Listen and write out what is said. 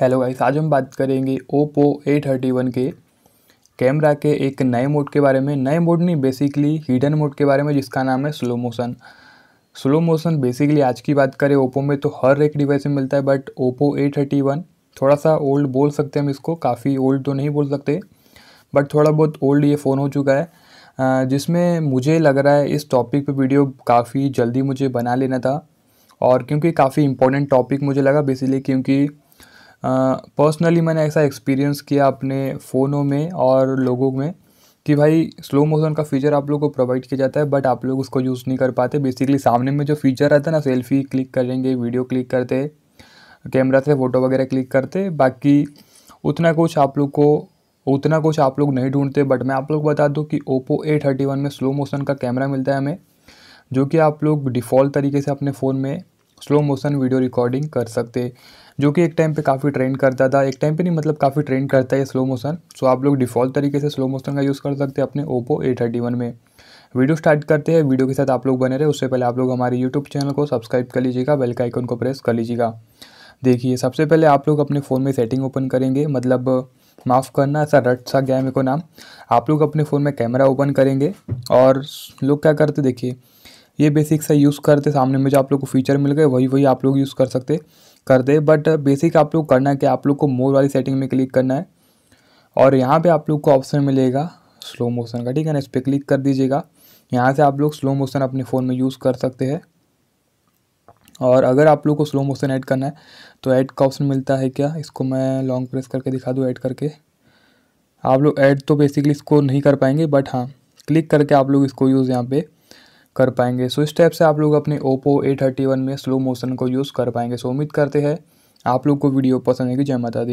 hello guys आज हम बात करेंगे ओप्पो ए थर्टी वन के कैमरा के एक नए मोड के बारे में नए मोड नहीं बेसिकली हिडन मोड के बारे में जिसका नाम है slow motion slow motion basically आज की बात करें ओप्पो में तो हर एक डिवाइस में मिलता है but Oppo A thirty one थोड़ा सा ओल्ड बोल सकते हैं हम इसको काफ़ी ओल्ड तो नहीं बोल सकते बट थोड़ा बहुत ओल्ड ये फ़ोन हो चुका है जिसमें मुझे लग रहा है इस टॉपिक पे वीडियो काफ़ी जल्दी मुझे बना लेना था और क्योंकि काफ़ी इंपॉर्टेंट टॉपिक मुझे लगा बेसिकली क्योंकि पर्सनली मैंने ऐसा एक्सपीरियंस किया अपने फ़ोनों में और लोगों में कि भाई स्लो मोशन का फीचर आप लोगों को प्रोवाइड किया जाता है बट आप लोग उसको यूज़ नहीं कर पाते बेसिकली सामने में जो फीचर रहता है ना सेल्फी क्लिक करेंगे वीडियो क्लिक करते कैमरा से फ़ोटो वगैरह क्लिक करते बाकी उतना कुछ आप लोग को उतना कुछ आप लोग नहीं ढूंढते बट मैं आप लोग बता दूँ कि ओप्पो ए थर्टी वन में स्लो मोशन का कैमरा मिलता है हमें जो कि आप लोग डिफ़ॉल्ट तरीके से अपने फ़ोन में स्लो मोशन वीडियो रिकॉर्डिंग कर सकते जो कि एक टाइम पे काफ़ी ट्रेंड करता था एक टाइम पे नहीं मतलब काफ़ी ट्रेंड करता है स्लो मोशन सो आप लोग डिफ़ॉल्ट तरीके से स्लो मोशन का यूज़ कर सकते हैं अपने ओप्पो ए थर्टी वन में वीडियो स्टार्ट करते हैं वीडियो के साथ आप लोग बने रहे उससे पहले आप लोग हमारे यूट्यूब चैनल को सब्सक्राइब कर लीजिएगा बेल का आइकन को प्रेस कर लीजिएगा देखिए सबसे पहले आप लोग अपने फ़ोन में सेटिंग ओपन करेंगे मतलब माफ़ करना ऐसा रट सा गया मेरे को नाम आप लोग अपने फ़ोन में कैमरा ओपन करेंगे और लोग क्या करते देखिए ये बेसिक सा यूज़ करते सामने में जो आप लोग को फीचर मिल गए वही वही आप लोग यूज़ कर सकते कर दे बट बेसिक आप लोग करना है कि आप लोग को मोर वाली सेटिंग में क्लिक करना है और यहाँ पे आप लोग को ऑप्शन मिलेगा स्लो मोशन का ठीक है ना इस पर क्लिक कर दीजिएगा यहाँ से आप लोग स्लो मोशन अपने फ़ोन में यूज़ कर सकते हैं और अगर आप लोग को स्लो मोशन ऐड करना है तो ऐड का ऑप्शन मिलता है क्या इसको मैं लॉन्ग प्रेस करके दिखा दूँ ऐड करके आप लोग ऐड तो बेसिकली इसको नहीं कर पाएंगे बट हाँ क्लिक करके आप लोग इसको यूज़ यहाँ पर कर पाएंगे सो इस टाइप से आप लोग अपने ओप्पो ए थर्टी वन में स्लो मोशन को यूज़ कर पाएंगे सो उम्मीद करते हैं आप लोग को वीडियो पसंद है कि जय माता दी